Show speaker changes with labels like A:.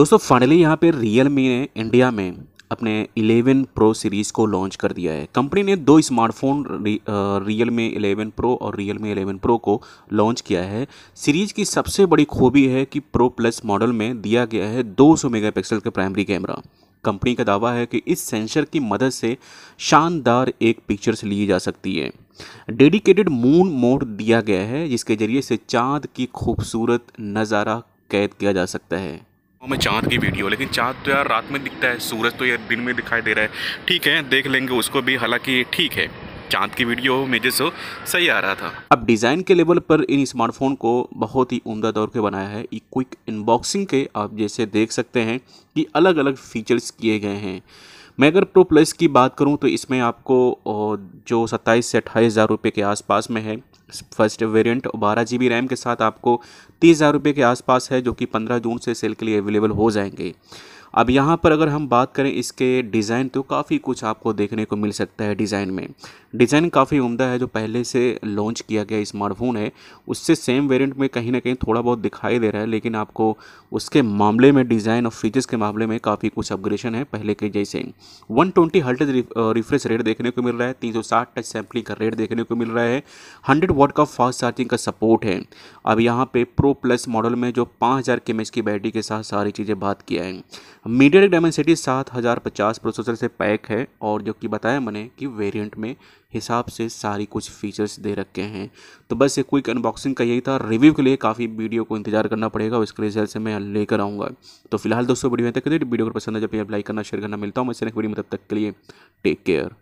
A: दोस्तों फाइनली यहाँ पे रियल मी ने इंडिया में अपने 11 प्रो सीरीज़ को लॉन्च कर दिया है कंपनी ने दो smartphone Realme eleven pro और रियल मी एलेवन प्रो को लॉन्च किया है सीरीज़ की सबसे बड़ी खूबी है कि प्रो प्लस मॉडल में दिया गया है 200 मेगापिक्सल का प्राइमरी कैमरा कंपनी का दावा है कि इस सेंसर की मदद से शानदार एक पिक्चर्स ली जा सकती है डेडिकेटेड मून मोड दिया गया है जिसके ज़रिए से चाँद की खूबसूरत नज़ारा कैद किया जा सकता है हमें चाँद की वीडियो लेकिन चाँद तो यार रात में दिखता है सूरज तो यार दिन में दिखाई दे रहा है ठीक है देख लेंगे उसको भी हालांकि ठीक है चाँद की वीडियो हो मेजेस हो सही आ रहा था अब डिज़ाइन के लेवल पर इन स्मार्टफोन को बहुत ही उमदा दौर के बनाया है क्विक इनबॉक्सिंग के आप जैसे देख सकते हैं कि अलग अलग फीचर्स किए गए हैं मैं अगर प्रो प्लस की बात करूँ तो इसमें आपको जो सत्ताईस से अट्ठाईस हज़ार रुपये के आसपास में है फर्स्ट वेरिएंट बारह जी बी रैम के साथ आपको तीस हज़ार रुपये के आसपास है जो कि पंद्रह जून से सेल के लिए अवेलेबल हो जाएंगे अब यहाँ पर अगर हम बात करें इसके डिज़ाइन तो काफ़ी कुछ आपको देखने को मिल सकता है डिज़ाइन में डिज़ाइन काफ़ी उम्दा है जो पहले से लॉन्च किया गया स्मार्टफोन है उससे सेम वेरिएंट में कहीं ना कहीं थोड़ा बहुत दिखाई दे रहा है लेकिन आपको उसके मामले में डिज़ाइन और फीचर्स के मामले में काफ़ी कुछ अपग्रेशन है पहले के जैसे one twenty hertz refresh rate देखने को मिल रहा है तीन टच सैम्पलिंग का रेट देखने को मिल रहा है हंड्रेड वॉट का फास्ट चार्जिंग का सपोर्ट है अब यहाँ पर प्रो प्लस मॉडल में जो पाँच हज़ार की बैटरी के साथ सारी चीज़ें बात किया है मीडिया डायमेंसिटी सात हज़ार पचास प्रोसेसर से पैक है और जो कि बताया मैंने कि वेरिएंट में हिसाब से सारी कुछ फीचर्स दे रखे हैं तो बस ये क्विक अनबॉक्सिंग का यही था रिव्यू के लिए काफ़ी वीडियो को इंतजार करना पड़ेगा उसके रिजल्ट से मैं लेकर आऊँगा तो फिलहाल दोस्तों वीडियो तक वीडियो को पसंद है जब लाइक करना शेयर करना मिलता हूँ मैं नेक्स्ट वीडियो में तब तक के लिए टेक केयर